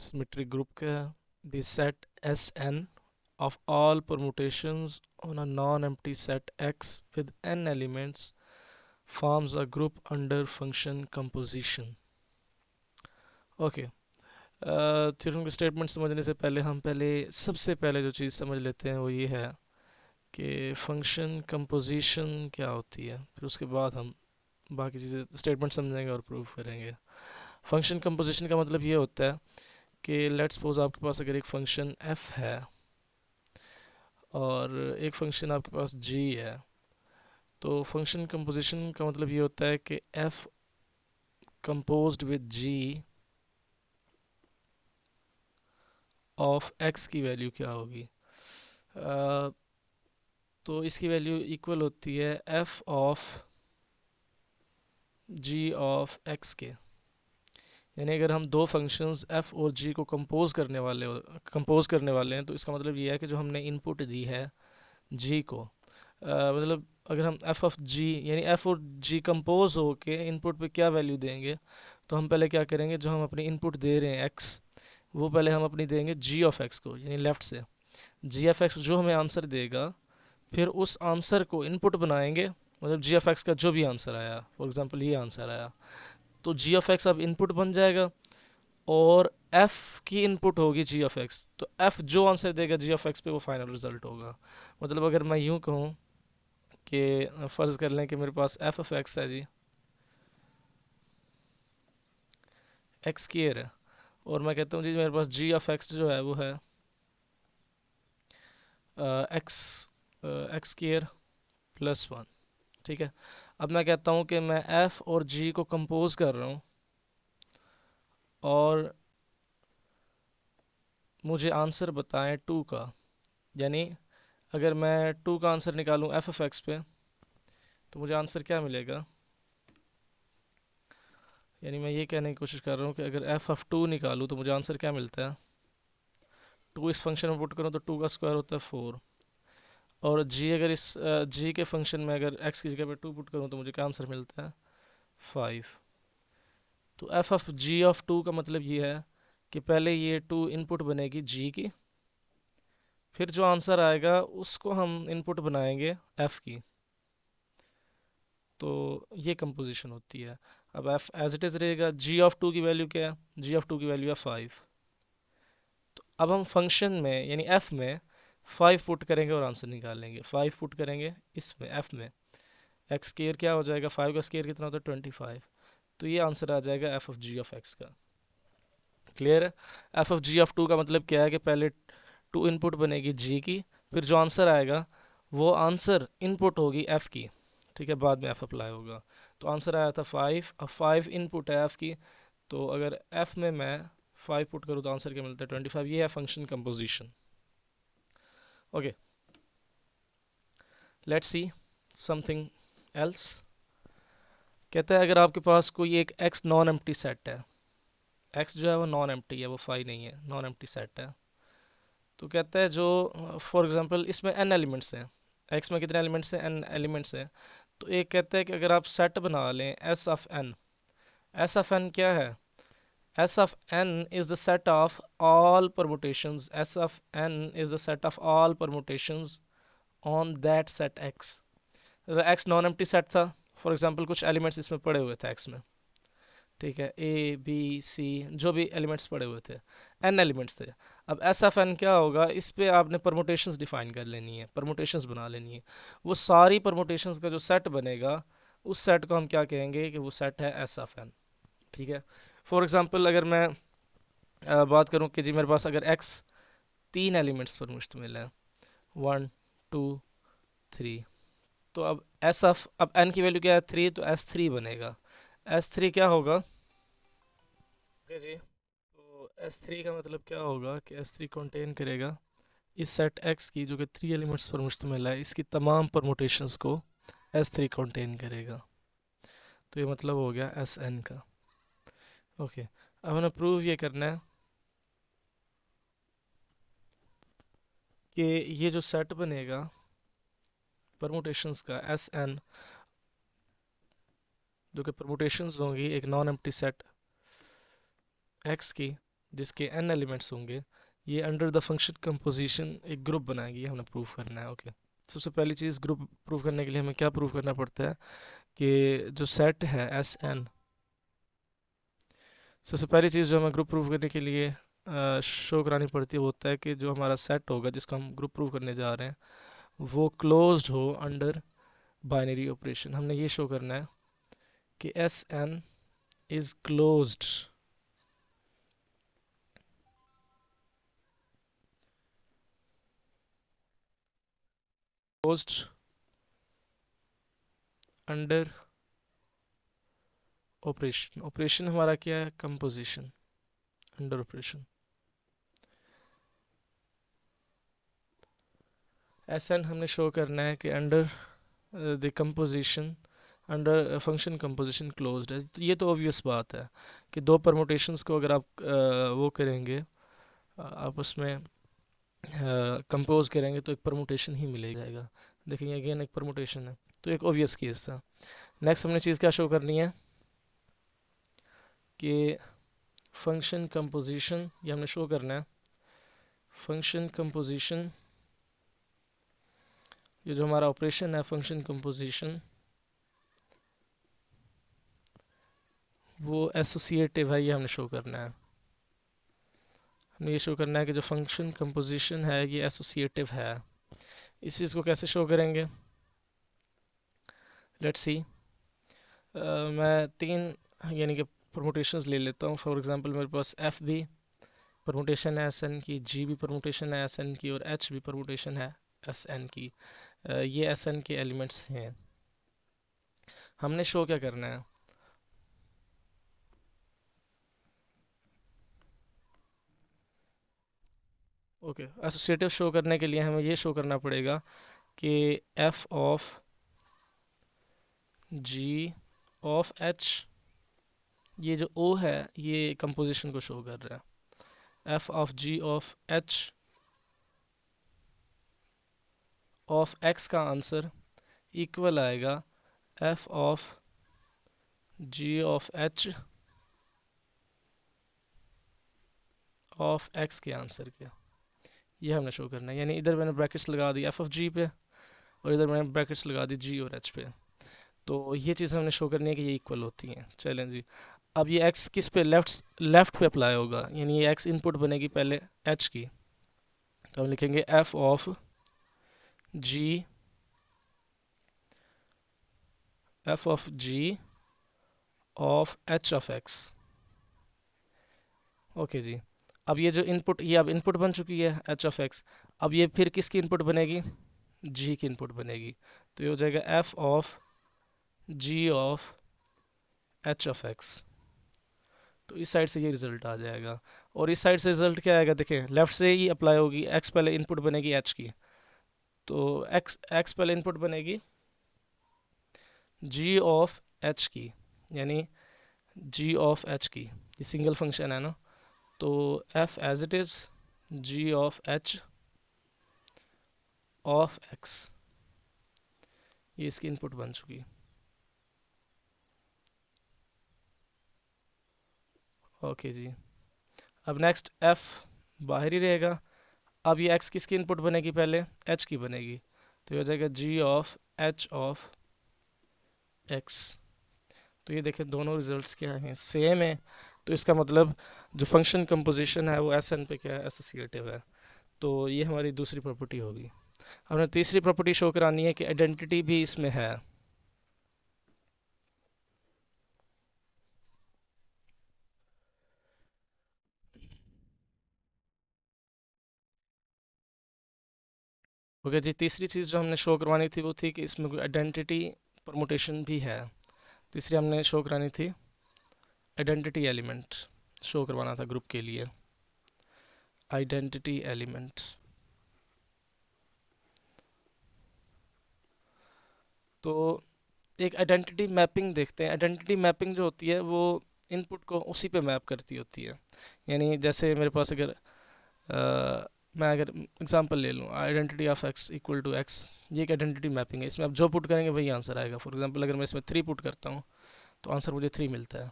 symmetry group का है the set Sn of all permutations on a non-empty set X with n elements forms a group under function composition okay theorem uh, के statement समझने से पहले हम पहले सबसे पहले जो चीज़ समझ लेते हैं वो ये है कि फंक्शन कंपोजिशन क्या होती है फिर उसके बाद हम बाकी चीज़ें स्टेटमेंट समझेंगे और प्रूव करेंगे फंक्शन कंपोजिशन का मतलब ये होता है कि लेट्स सपोज आपके पास अगर एक फंक्शन एफ है और एक फंक्शन आपके पास जी है तो फंक्शन कंपोजिशन का मतलब ये होता है कि f composed with g of x की वैल्यू क्या होगी तो इसकी वैल्यू इक्वल होती है F of ji of x के यानी अगर हम दो फंक्शंस एफ़ और जी को कंपोज करने वाले कंपोज करने वाले हैं तो इसका मतलब ये है कि जो हमने इनपुट दी है जी को आ, मतलब अगर हम एफ़ ऑफ जी यानी एफ़ और जी कंपोज हो के इनपुट पे क्या वैल्यू देंगे तो हम पहले क्या करेंगे जो हम अपनी इनपुट दे रहे हैं एक्स वो पहले हम अपनी देंगे जी ऑफ एक्स को यानी लेफ़्ट से जी एफ एक्स जो हमें आंसर देगा फिर उस आंसर को इनपुट बनाएंगे मतलब जी एफ एक्स का जो भी आंसर आया फॉर एग्ज़ाम्पल ये आंसर आया तो जी ऑफ एक्स अब इनपुट बन जाएगा और एफ़ की इनपुट होगी जी ऑफ एक्स तो एफ़ जो आंसर देगा जी ऑफ एक्स पे वो फाइनल रिज़ल्ट होगा मतलब अगर मैं यूँ कहूँ कि फ़र्ज़ कर लें कि मेरे पास एफ़ ऑफ एक्स है जी एक्स केयर है और मैं कहता हूँ जी मेरे पास जी ऑफ एक्स जो है वो है x x square plus one ठीक है अब मैं कहता हूँ कि मैं एफ़ और जी को कंपोज कर रहा हूँ और मुझे आंसर बताएं टू का यानी अगर मैं टू का आंसर निकालूँ एफ एफ एक्स पे तो मुझे आंसर क्या मिलेगा यानी मैं ये कहने की कोशिश कर रहा हूँ कि अगर एफ एफ टू निकालूँ तो मुझे आंसर क्या मिलता है टू इस फंक्शन में पुट करूँ तो टू का स्क्वायर होता है फोर और जी अगर इस जी के फंक्शन में अगर एक्स की जगह पर टू पुट करूँ तो मुझे क्या आंसर मिलता है फाइव तो f of ji of two का मतलब ये है कि पहले ये टू इनपुट बनेगी जी की फिर जो आंसर आएगा उसको हम इनपुट बनाएंगे एफ़ की तो ये कंपोजिशन होती है अब एफ़ एज इट इज़ रहेगा जी ऑफ टू की वैल्यू क्या है जी ऑफ टू की वैल्यू है फाइव तो अब हम फंक्शन में यानी एफ़ में फाइव पुट करेंगे और आंसर निकाल लेंगे फाइव पुट करेंगे इसमें एफ में एक्स स्केयर क्या हो जाएगा फाइव का स्केयर कितना होता है ट्वेंटी फाइव तो ये आंसर आ जाएगा F of ji of x का क्लियर है F of ji of two का मतलब क्या है कि पहले टू इनपुट बनेगी जी की फिर जो आंसर आएगा वो आंसर इनपुट होगी एफ़ की ठीक है बाद में एफ़ अप्लाई होगा तो आंसर आया था फाइव अब फाइव इनपुट है एफ़ की तो अगर एफ़ में मैं फाइव पुट करूँ तो आंसर क्या मिलता है ट्वेंटी फाइव ये है function composition okay let's see something else कहता है अगर आपके पास कोई एक एक्स नॉन empty सेट है एक्स जो है वो नॉन empty है वो फाई नहीं है नॉन empty सेट है तो कहता है जो फॉर example इसमें एन एलिमेंट्स हैं एक्स में कितने एलिमेंट्स हैं एन एलिमेंट्स हैं तो एक कहता है कि अगर आप सेट बना लें S of N S of N क्या है S of N is the set of all permutations S of N is the set of all permutation on that set x X non empty set था for example कुछ elements इसमें पड़े हुए थे x में ठीक है A B C जो भी एलिमेंट्स पड़े हुए थे एन एलिमेंट्स थे अब एस एफ एन क्या होगा इस पर आपने परमोटेशन डिफाइन कर लेनी है परमोटेशंस बना लेनी है वो सारी परमोटेशंस का जो सेट बनेगा उस सेट को हम क्या कहेंगे कि वो सेट है एस एफ एन ठीक है फॉर एग्ज़ाम्पल अगर मैं बात करूँ कि जी मेरे पास अगर एक्स तीन एलिमेंट्स पर मुश्तमिल है वन टू थ्री तो अब एस एफ अब एन की वैल्यू क्या है थ्री तो एस थ्री बनेगा एस थ्री क्या होगा ओके जी तो एस थ्री का मतलब क्या होगा कि एस थ्री कॉन्टेन करेगा इस सेट एक्स की जो कि थ्री एलिमेंट्स पर मुश्तमिल है इसकी तमाम परमोटेशंस को एस थ्री कॉन्टेन करेगा तो ये मतलब हो गया एस एन का ओके अब हमें प्रूव ये करना है कि ये जो सेट बनेगा परमोटेशंस का एस एन जो कि परमोटेशंस होंगी एक नॉन एम्प्टी सेट एक्स की जिसके एन एलिमेंट्स होंगे ये अंडर द फंक्शन कंपोजिशन एक ग्रुप बनाएगी हमने प्रूफ करना है ओके सबसे पहली चीज़ ग्रुप प्रूफ करने के लिए हमें क्या प्रूफ करना पड़ता है कि जो सेट है एस एन सबसे पहली चीज़ जो हमें ग्रुप प्रूफ करने के लिए शो करानी पड़ती है होता है कि जो हमारा सेट होगा जिसको हम ग्रुप प्रूफ करने जा रहे हैं वो क्लोज हो अंडर बाइनरी ऑपरेशन हमने ये शो करना है कि S N is closed closed under operation operation हमारा क्या है composition under operation S N हमने शो करना है कि under the composition under function composition closed है ये तो ऑब्वियस बात है कि दो परमोटेशंस को अगर आप आ, uh, वो करेंगे uh, आप उसमें कंपोज uh, करेंगे तो एक परमोटेशन ही मिलेगा देखेंगे अगेन एक परमोटेशन है तो एक ऑब्वियस केस था नेक्स्ट हमने चीज़ क्या शो करनी है कि फंक्शन कंपोजिशन ये हमने शो करना है फंक्शन कंपोजिशन ये जो हमारा ऑपरेशन है फंक्शन कंपोजिशन वो एसोसिएटिव है ये हमने शो करना है हमें ये शो करना है कि जो फंक्शन कंपोजिशन है ये एसोसिएटिव है इस चीज़ को कैसे शो करेंगे लेट्स सी uh, मैं तीन यानी कि परमोटेशंस ले लेता हूँ फॉर एग्जांपल मेरे पास एफ भी परमोटेशन है एस एन की जी भी परमोटेशन है एस एन की और एच भी प्रमोटेशन है एस एन की ये एस एन के एलिमेंट्स हैं हमने शो क्या करना है ओके एसोसिएटिव शो करने के लिए हमें ये शो करना पड़ेगा कि F of ji of H ये जो ओ है ये कंपोजिशन को शो कर रहा है F of ji of H of x का आंसर इक्वल आएगा F of ji of H of x के आंसर के ये हमने शो करना है यानी इधर मैंने ब्रैकेट्स लगा दी एफ ऑफ जी पे और इधर मैंने ब्रैकेट्स लगा दी जी और एच पे तो ये चीज़ हमने शो करनी है कि ये इक्वल होती हैं चलें जी अब ये एक्स किस पे लेफ्ट लेफ्ट पे अप्लाई होगा यानी ये एक्स इनपुट बनेगी पहले एच की तो हम लिखेंगे F of G F of ji of H of X okay G अब ये जो इनपुट ये अब इनपुट बन चुकी है एच ऑफ एक्स अब ये फिर किसकी इनपुट बनेगी जी की इनपुट बनेगी तो ये हो जाएगा F of ji of H of x तो इस साइड से ये रिजल्ट आ जाएगा और इस साइड से रिजल्ट क्या आएगा देखें लेफ्ट से ही अप्लाई होगी एक्स पहले इनपुट बनेगी एच की तो एक्स एक्स पहले इनपुट बनेगी जी ऑफ एच की यानी जी ऑफ एच की ये सिंगल फंक्शन है ना तो F as it is G of H of X ये इसकी इनपुट बन चुकी है ओके जी अब नेक्स्ट एफ़ बाहर ही रहेगा अब ये एक्स किसकी इनपुट बनेगी पहले एच की बनेगी तो ये हो जाएगा G of H of x तो ये देखें दोनों रिजल्ट्स क्या हैं सेम है तो इसका मतलब जो फंक्शन कंपोजिशन है वो एस एन पे क्या है एसोसिएटिव है तो ये हमारी दूसरी प्रॉपर्टी होगी हमने तीसरी प्रॉपर्टी शो करानी है कि आइडेंटिटी भी इसमें है ओके जी तीसरी चीज़ जो हमने शो करवानी थी वो थी कि इसमें कोई आइडेंटिटी प्रमोटेशन भी है तीसरी हमने शो करानी थी आइडेंटिटी एलिमेंट शो करवाना था ग्रुप के लिए आइडेंटिटी एलिमेंट तो एक आइडेंटिटी मैपिंग देखते हैं आइडेंटिटी मैपिंग जो होती है वो इनपुट को उसी पे मैप करती होती है यानी जैसे मेरे पास अगर आ, मैं अगर एग्जांपल ले लूँ identity of X equal to X ये एक आइडेंटिटी मैपिंग है इसमें आप जो पुट करेंगे वही आंसर आएगा फॉर एग्जांपल अगर मैं इसमें थ्री पुट करता हूँ तो आंसर मुझे थ्री मिलता है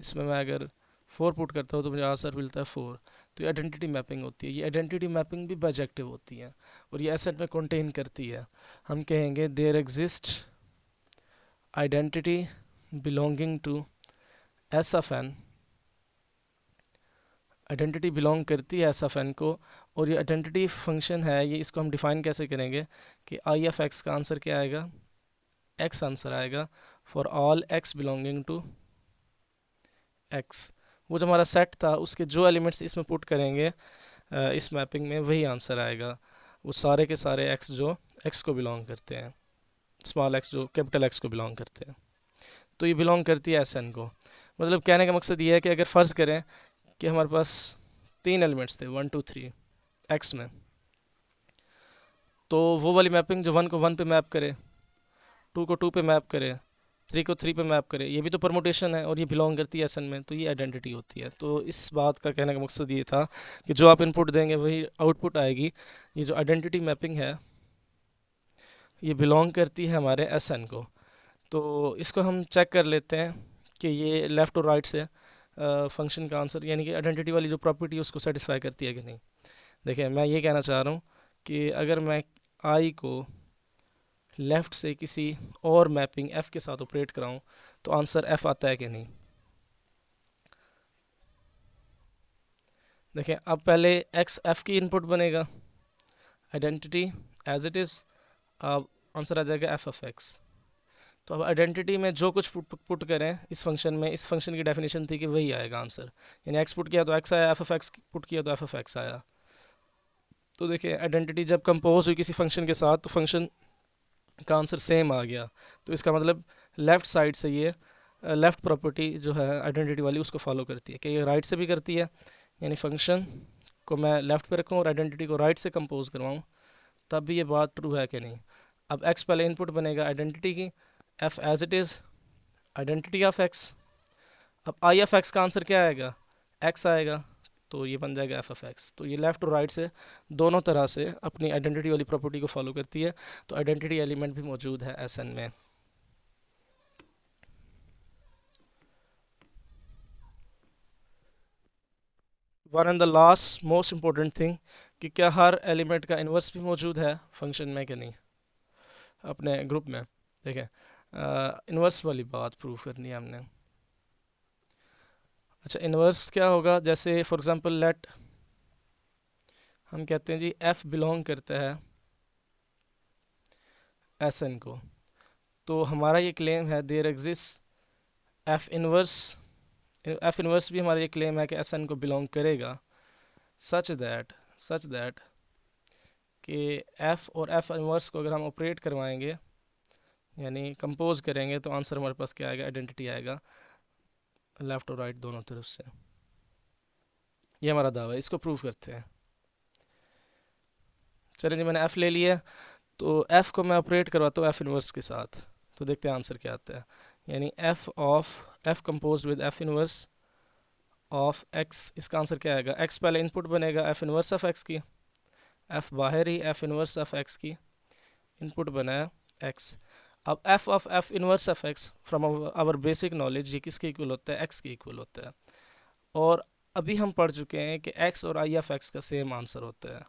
इसमें मैं अगर फोर पुट करता हूँ तो मुझे आंसर मिलता है फोर तो ये आइडेंटिटी मैपिंग होती है ये आइडेंटिटी मैपिंग भी बाइजेक्टिव होती है और ये एसेट में कंटेन करती है हम कहेंगे there exist identity belonging to S of N identity belong करती है एस एफ एन को और ये आइडेंटिटी फंक्शन है ये इसको हम डिफ़ाइन कैसे करेंगे कि आई एफ एक्स का आंसर क्या आएगा एक्स आंसर आएगा for all X belonging to X वो जो हमारा सेट था उसके जो एलिमेंट्स इसमें पुट करेंगे इस मैपिंग में वही आंसर आएगा वो सारे के सारे एक्स जो एक्स को बिलोंग करते हैं स्मॉल एक्स जो कैपिटल एक्स को बिलोंग करते हैं तो ये बिलोंग करती है एस एन को मतलब कहने का मकसद ये है कि अगर फ़र्ज़ करें कि हमारे पास तीन एलिमेंट्स थे वन टू थ्री एक्स में तो वो वाली मैपिंग जो वन को वन पे मैप करे टू को टू पे मैप करे थ्री को थ्री पे मैप करे ये भी तो प्रमोटेशन है और ये बिलोंग करती है एसन में तो ये आइडेंटिटी होती है तो इस बात का कहने का मकसद ये था कि जो आप इनपुट देंगे वही आउटपुट आएगी ये जो आइडेंटिटी मैपिंग है ये बिलोंग करती है हमारे एसन को तो इसको हम चेक कर लेते हैं कि ये लेफ़्ट और राइट से फंक्शन का आंसर यानी कि आइडेंटिटी वाली जो प्रॉपर्टी है उसको सेटिस्फाई करती है कि नहीं देखें मैं ये कहना चाह रहा हूँ कि अगर मैं आई को लेफ़्ट से किसी और मैपिंग एफ़ के साथ ऑपरेट कराऊँ तो आंसर एफ़ आता है कि नहीं देखें अब पहले एक्स एफ की इनपुट बनेगा आइडेंटिटी एज इट इज़ अब आंसर आ जाएगा एफ ऑफ एक्स तो अब आइडेंटिटी में जो कुछ पुट, पुट करें इस फंक्शन में इस फंक्शन की डेफिनेशन थी कि वही आएगा आंसर यानी एक्स पुट किया तो एक्स आया एफ एफ एक्स पुट किया तो एफ एफ एक्स आया तो देखिए आइडेंटिटी जब कंपोज हुई किसी फंक्शन के साथ तो फंक्शन का आंसर सेम आ गया तो इसका मतलब लेफ़्ट साइड से ये लेफ़्ट प्रॉपर्टी जो है आइडेंटिटी वाली उसको फॉलो करती है कि ये राइट से भी करती है यानी फंक्शन को मैं लेफ़्ट पे रखूँ और आइडेंटिटी को राइट से कंपोज करवाऊँ तब भी ये बात ट्रू है कि नहीं अब एक्स पहले इनपुट बनेगा आइडेंटिटी की F as it is identity of x अब आई एफ एक्स का आंसर क्या आएगा एक्स आएगा तो ये बन जाएगा एफ एफ एक्स तो ये लेफ़्ट और राइट से दोनों तरह से अपनी आइडेंटिटी वाली प्रॉपर्टी को फॉलो करती है तो आइडेंटिटी एलिमेंट भी मौजूद है एस एन में one and the last most important thing कि क्या हर एलिमेंट का इन्वर्स भी मौजूद है फंक्शन में कि नहीं अपने ग्रुप में देखें इन्वर्स वाली बात प्रूव करनी है हमने अच्छा इन्वर्स क्या होगा जैसे फॉर एग्जांपल लेट हम कहते हैं जी एफ़ बिलोंग करता है एस एन को तो हमारा ये क्लेम है there exist F inverse F inverse भी हमारा ये क्लेम है कि एस एन को बिलोंग करेगा सच दैट सच दैट कि एफ़ और एफ़ इनवर्स को अगर हम ऑपरेट करवाएंगे यानी कंपोज करेंगे तो आंसर हमारे पास क्या आएगा आइडेंटिटी आएगा लेफ़्ट और राइट दोनों तरफ से ये हमारा दावा है इसको प्रूव करते हैं चलें जी मैंने एफ़ ले लिया तो एफ़ को मैं ऑपरेट करवाता हूँ एफ़ इनवर्स के साथ तो देखते हैं आंसर क्या आता है यानी F of F compose with F inverse of X इसका आंसर क्या आएगा एक्स पहले इनपुट बनेगा एफ़ इनवर्स ऑफ एक्स की एफ़ बाहर ही एफ़ इनवर्स ऑफ एक्स की इनपुट बनाया एक्स अब F of F inverse F X from our basic knowledge ये किसके इक्वल होता है एक्स के इक्वल होता है और अभी हम पढ़ चुके हैं कि एक्स और आई एफ एक्स का सेम आंसर होता है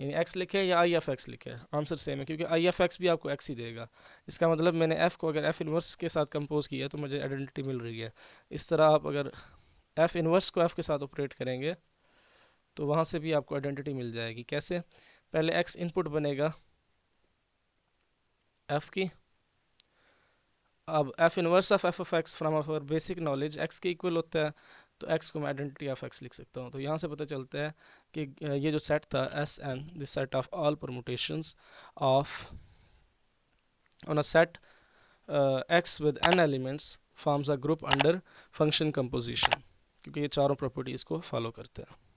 यानी एक्स लिखे या आई एफ एक्स लिखे आंसर सेम है क्योंकि आई एफ एक्स भी आपको एक्स ही देगा इसका मतलब मैंने एफ़ को अगर एफ़ इनवर्स के साथ कंपोज किया तो मुझे आइडेंटिटी मिल रही है इस तरह आप अगर एफ़ इनवर्स को एफ़ के साथ ऑपरेट करेंगे तो वहाँ से भी आपको आइडेंटिटी मिल जाएगी कैसे पहले एक्स इनपुट बनेगा एफ की अब F inverse of F of X from of our basic knowledge X के इक्वल होता है तो एक्स को मैं आइडेंटिटी ऑफ एक्स लिख सकता हूँ तो यहाँ से पता चलता है कि ये जो सेट था S N this set of all permutations of on a set X with N elements forms a group under function composition क्योंकि ये चारों प्रॉपर्टीज़ को फॉलो करते हैं